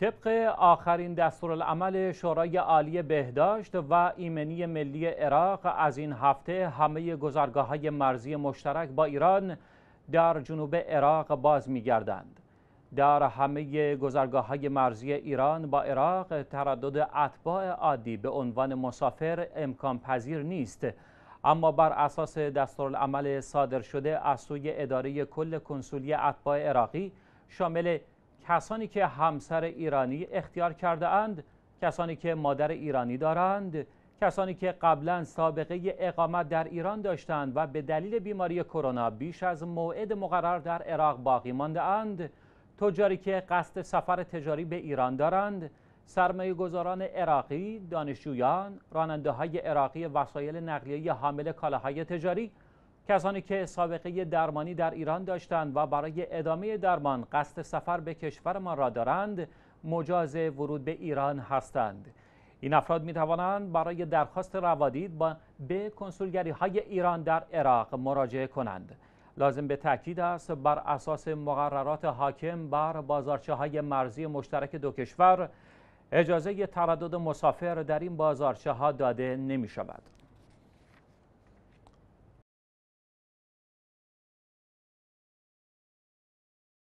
طبق آخرین دستورالعمل شورای عالی بهداشت و ایمنی ملی عراق از این هفته همه گذرگاه های مرزی مشترک با ایران در جنوب عراق باز می گردند. در همه گذرگاه های مرزی ایران با عراق تردد اتباع عادی به عنوان مسافر امکان پذیر نیست اما بر اساس دستورالعمل صادر شده از سوی اداره کل کنسولی اتباع عراقی شامل کسانی که همسر ایرانی اختیار کرده اند کسانی که مادر ایرانی دارند کسانی که قبلا سابقه اقامت در ایران داشتند و به دلیل بیماری کرونا بیش از موعد مقرر در عراق باقی مانده اند تجاری که قصد سفر تجاری به ایران دارند سرمایه گذاران عراقی، دانشجویان، راننده های عراقی وسایل نقلیه حامل کالاهای تجاری کسانی که سابقه درمانی در ایران داشتند و برای ادامه درمان قصد سفر به کشور ما را دارند مجاز ورود به ایران هستند این افراد می توانند برای درخواست روادید با به کنسولگری های ایران در عراق مراجعه کنند لازم به تاکید است بر اساس مقررات حاکم بر بازارچه های مرزی مشترک دو کشور اجازه تردد مسافر در این بازارچه ها داده نمی شود